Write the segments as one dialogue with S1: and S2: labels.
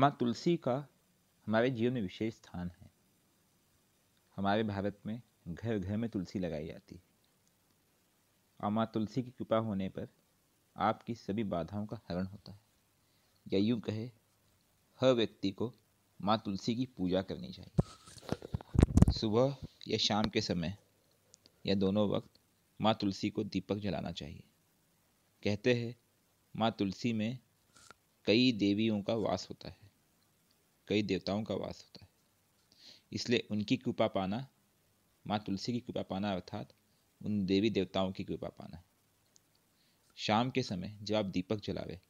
S1: माँ तुलसी का हमारे जीवन में विशेष स्थान है हमारे भारत में घर घर में तुलसी लगाई जाती है और माँ तुलसी की कृपा होने पर आपकी सभी बाधाओं का हरण होता है या यूँ कहे हर व्यक्ति को माँ तुलसी की पूजा करनी चाहिए सुबह या शाम के समय या दोनों वक्त माँ तुलसी को दीपक जलाना चाहिए कहते हैं माँ तुलसी में कई देवियों का वास होता है कई देवताओं का वास होता है इसलिए उनकी कृपा पाना माँ तुलसी की कृपा पाना अर्थात उन देवी देवताओं की कृपा पाना शाम के समय जब आप दीपक जलावे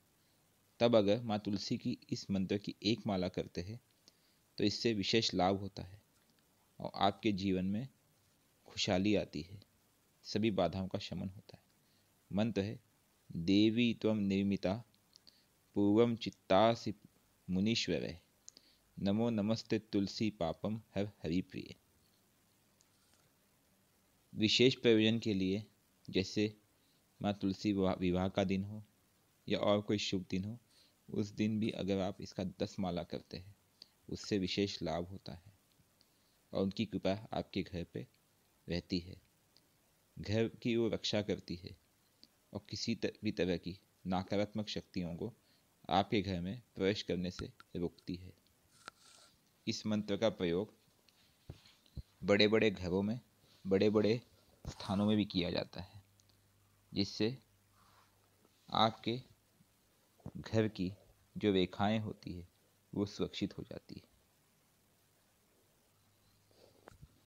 S1: तब अगर माँ तुलसी की इस मंत्र की एक माला करते हैं तो इससे विशेष लाभ होता है और आपके जीवन में खुशहाली आती है सभी बाधाओं का शमन होता है मंत्र है देवी तम निर्मिता पूर्वम चित्ता मुनीश्वर है नमो नमस्ते तुलसी पापम हरि प्रिय विशेष प्रयोजन के लिए जैसे माँ तुलसी विवाह का दिन हो या और कोई शुभ दिन हो उस दिन भी अगर आप इसका दस माला करते हैं उससे विशेष लाभ होता है और उनकी कृपा आपके घर पे रहती है घर की वो रक्षा करती है और किसी भी तरह की नकारात्मक शक्तियों को आपके घर में प्रवेश करने से रोकती है इस मंत्र का प्रयोग बड़े बड़े घरों में बड़े बड़े स्थानों में भी किया जाता है जिससे आपके घर की जो रेखाएँ होती है वो सुरक्षित हो जाती है